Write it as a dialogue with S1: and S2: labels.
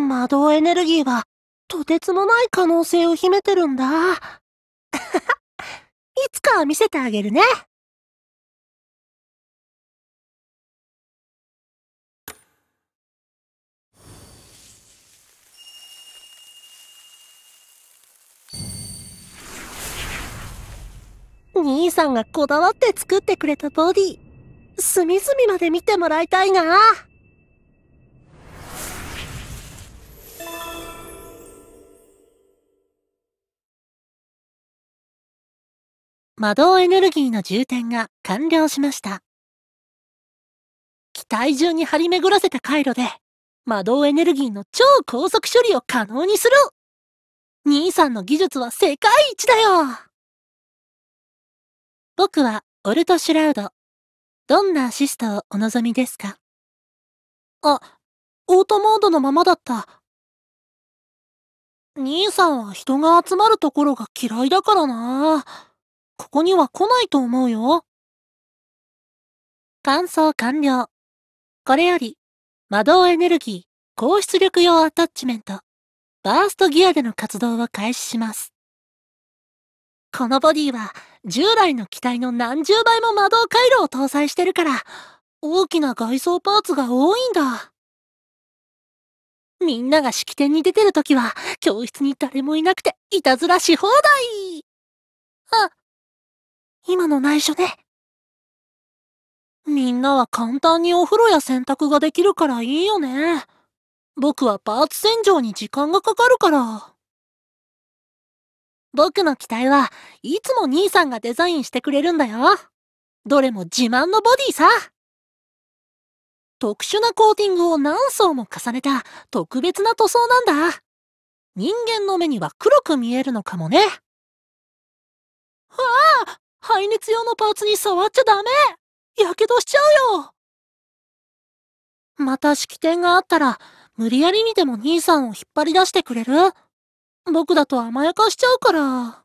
S1: 魔導エネルギーは、とてつもない可能性を秘めてるんだ。いつかは見せてあげるね。
S2: 兄さんがこだわって作ってくれたボディ、隅々まで見てもらいたいな。
S1: 魔導エネルギーの充填が完了しました。機体中に張り巡らせた回路で、魔導エネルギーの超高速処理を可能にする兄さんの技術は世界一だよ僕はオルト・シュラウド。どんなアシストをお望みですかあ、オートモードのままだった。兄さんは人が集まるところが嫌いだからな。ここには来ないと思うよ。乾燥完了。これより、魔導エネルギー、
S2: 高出力用アタッチメント、バーストギアでの活動を開始します。このボディは、従来の機体の何十倍も魔導回路を搭載してるから、大きな外装パーツが多いんだ。みんなが式典に出てる時は、教室に誰もいなくて、いたずらし放
S1: 題あ、今の内緒で。
S2: みんなは簡単にお風呂や洗濯ができるからいいよね。僕はパーツ洗浄に時間がかかるから。僕の機体はいつも兄さんがデザインしてくれるんだよ。どれも自慢のボディさ。特殊なコーティングを何層も重ねた特別な塗装なんだ。人間の目には黒く見えるのかもね。わあ排熱用のパーツに触っちゃダメやけどしちゃうよまた式典があったら、無理やりにでも兄さんを引っ張り出してくれる僕だと甘やかしちゃうから。